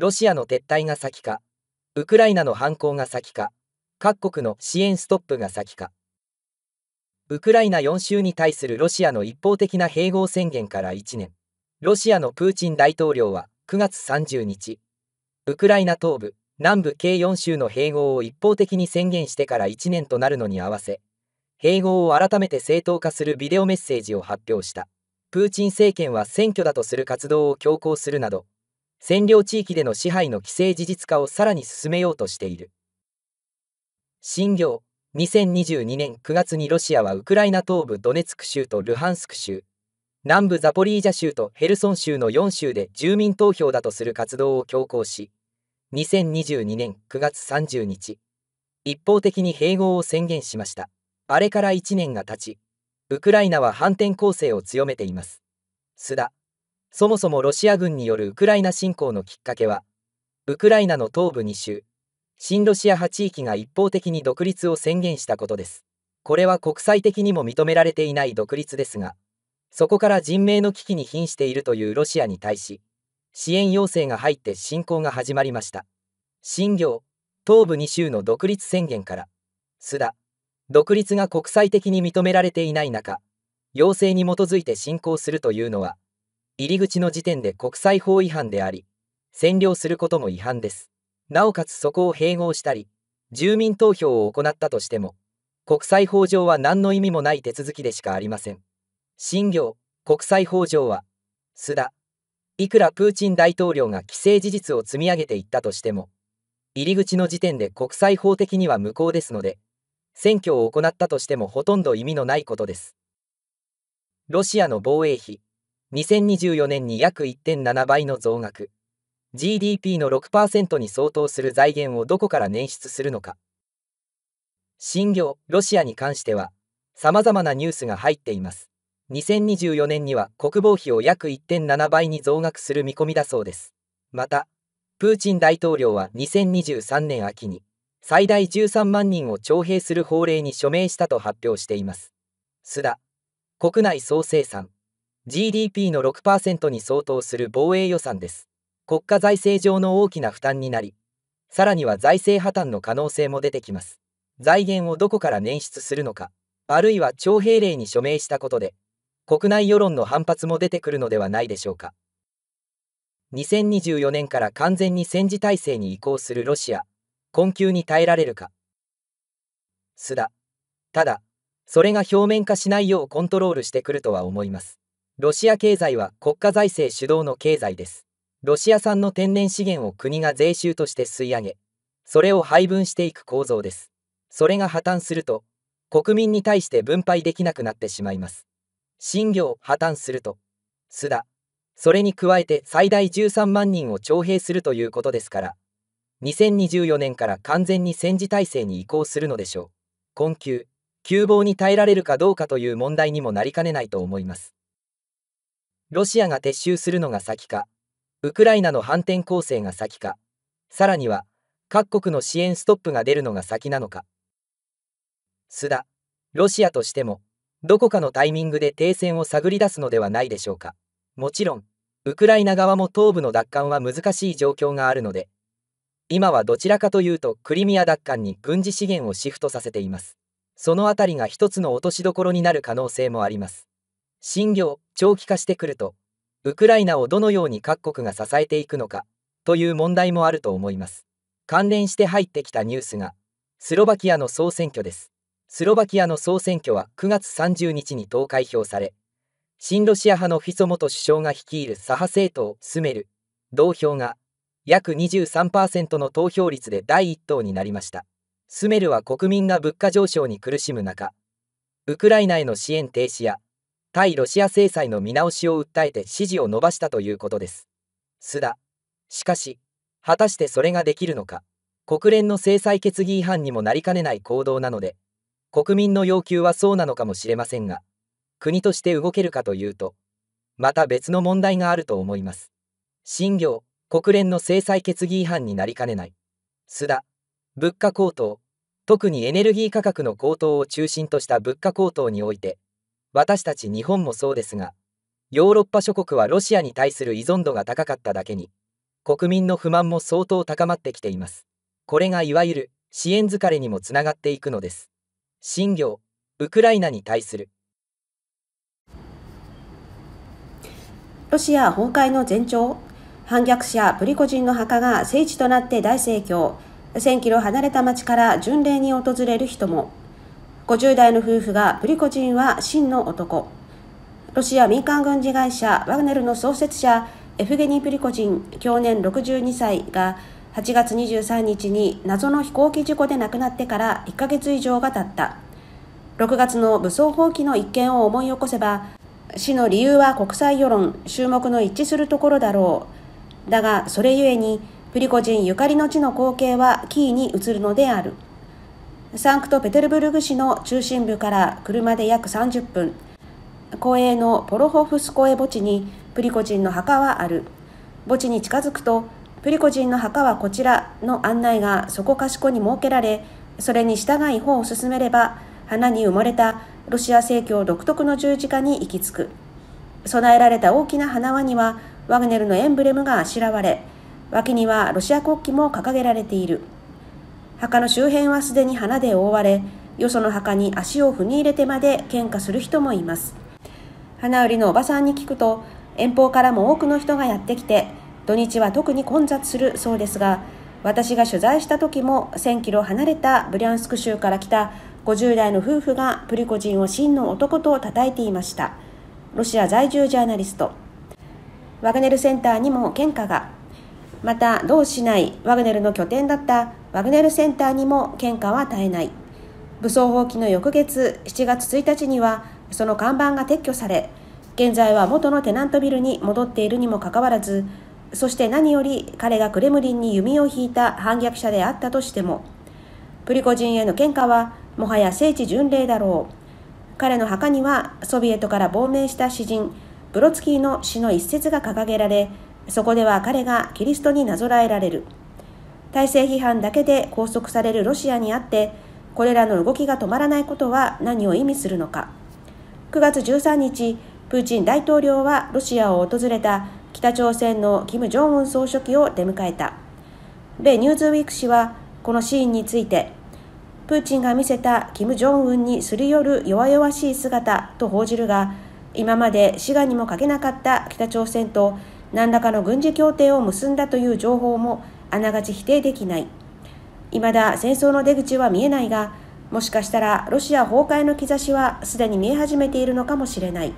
ロシアの撤退が先か、ウクライナの反攻が先か、各国の支援ストップが先か。ウクライナ4州に対するロシアの一方的な併合宣言から1年、ロシアのプーチン大統領は9月30日、ウクライナ東部、南部計4州の併合を一方的に宣言してから1年となるのに合わせ、併合を改めて正当化するビデオメッセージを発表した。プーチン政権は選挙だとする活動を強行するなど、占領地域での支配の既成事実化をさらに進めようとしている。新業2022年9月にロシアはウクライナ東部ドネツク州とルハンスク州、南部ザポリージャ州とヘルソン州の4州で住民投票だとする活動を強行し、2022年9月30日、一方的に併合を宣言しました。あれから1年が経ち、ウクライナは反転攻勢を強めています。須田そもそもロシア軍によるウクライナ侵攻のきっかけは、ウクライナの東部2州、新ロシア派地域が一方的に独立を宣言したことです。これは国際的にも認められていない独立ですが、そこから人命の危機に瀕しているというロシアに対し、支援要請が入って侵攻が始まりました。新行、東部2州の独立宣言から、須田、独立が国際的に認められていない中、要請に基づいて侵攻するというのは、入り口の時点で国際法違反であり、占領することも違反です。なおかつそこを併合したり、住民投票を行ったとしても、国際法上は何の意味もない手続きでしかありません。新行、国際法上は、須田、いくらプーチン大統領が既成事実を積み上げていったとしても、入り口の時点で国際法的には無効ですので、選挙を行ったとしてもほとんど意味のないことです。ロシアの防衛費2024年に約1.7倍の増額 GDP の6%に相当する財源をどこから捻出するのか新業ロシアに関しては様々なニュースが入っています2024年には国防費を約1.7倍に増額する見込みだそうですまたプーチン大統領は2023年秋に最大13万人を徴兵する法令に署名したと発表しています。須田国内総生産 GDP の6%に相当する防衛予算です。国家財政上の大きな負担になり、さらには財政破綻の可能性も出てきます。財源をどこから捻出するのか、あるいは徴兵令に署名したことで、国内世論の反発も出てくるのではないでしょうか。2024年から完全に戦時体制に移行するロシア、困窮に耐えられるか。須田。ただ、それが表面化しないようコントロールしてくるとは思います。ロシア経済は国家財政主導の経済です。ロシア産の天然資源を国が税収として吸い上げ、それを配分していく構造です。それが破綻すると、国民に対して分配できなくなってしまいます。新業破綻すると、須田、それに加えて最大13万人を徴兵するということですから、2024年から完全に戦時体制に移行するのでしょう。困窮、窮乏に耐えられるかどうかという問題にもなりかねないと思います。ロシアが撤収するのが先か、ウクライナの反転攻勢が先か、さらには各国の支援ストップが出るのが先なのか。須田、ロシアとしても、どこかのタイミングで停戦を探り出すのではないでしょうか。もちろん、ウクライナ側も東部の奪還は難しい状況があるので、今はどちらかというとクリミア奪還に軍事資源をシフトさせています。そのあたりが一つの落としどころになる可能性もあります。新業、長期化してくると、ウクライナをどのように各国が支えていくのか、という問題もあると思います。関連して入ってきたニュースが、スロバキアの総選挙です。スロバキアの総選挙は9月30日に投開票され、新ロシア派のフィソ元首相が率いる左派政党スメル、同票が約23%の投票率で第1党になりました。スメルは国民が物価上昇に苦しむ中、ウクライナへの支援停止や対ロシア制裁の見直しを訴えて支持を伸ばしたということです。須田。しかし、果たしてそれができるのか、国連の制裁決議違反にもなりかねない行動なので、国民の要求はそうなのかもしれませんが、国として動けるかというと、また別の問題があると思います。新業、国連の制裁決議違反になりかねない。須田、物価高騰、特にエネルギー価格の高騰を中心とした物価高騰において、私たち日本もそうですが、ヨーロッパ諸国はロシアに対する依存度が高かっただけに、国民の不満も相当高まってきています。これがいわゆる支援疲れにもつながっていくのです。新業、ウクライナに対する。ロシア崩壊の前兆反逆者プリコジンの墓が聖地となって大盛況1000キロ離れた町から巡礼に訪れる人も50代の夫婦がプリコジンは真の男ロシア民間軍事会社ワグネルの創設者エフゲニー・プリコジン去年62歳が8月23日に謎の飛行機事故で亡くなってから1ヶ月以上が経った6月の武装蜂起の一件を思い起こせば死の理由は国際世論注目の一致するところだろうだがそれゆえにプリコジンゆかりの地の光景はキーに移るのである。サンクトペテルブルク市の中心部から車で約30分、公営のポロホフスコエ墓地にプリコジンの墓はある。墓地に近づくと、プリコジンの墓はこちらの案内がそこかしこに設けられ、それに従い方を進めれば、花に埋もれたロシア正教独特の十字架に行き着く。備えられた大きな花輪には、ワグネルのエンブレムがあしらわれ、脇にはロシア国旗も掲げられている。墓の周辺はすでに花で覆われよその墓に足を踏み入れてまで喧嘩する人もいます花売りのおばさんに聞くと遠方からも多くの人がやってきて土日は特に混雑するそうですが私が取材した時も1000キロ離れたブリャンスク州から来た50代の夫婦がプリコジンを真の男と叩いていましたロシア在住ジャーナリストワグネルセンターにも献花がまた同市内ワグネルの拠点だったワグネルセンターにも喧嘩は絶えない武装蜂起の翌月7月1日にはその看板が撤去され現在は元のテナントビルに戻っているにもかかわらずそして何より彼がクレムリンに弓を引いた反逆者であったとしてもプリコ人への喧嘩はもはや聖地巡礼だろう彼の墓にはソビエトから亡命した詩人ブロツキーの詩の一節が掲げられそこでは彼がキリストになぞらえられる。体制批判だけで拘束されるロシアにあってこれらの動きが止まらないことは何を意味するのか9月13日プーチン大統領はロシアを訪れた北朝鮮の金正恩総書記を出迎えた米ニューズウィーク氏はこのシーンについてプーチンが見せた金正恩にすり寄る弱々しい姿と報じるが今まで志願にもかけなかった北朝鮮と何らかの軍事協定を結んだという情報もあながち否定できない未だ戦争の出口は見えないがもしかしたらロシア崩壊の兆しはすでに見え始めているのかもしれない。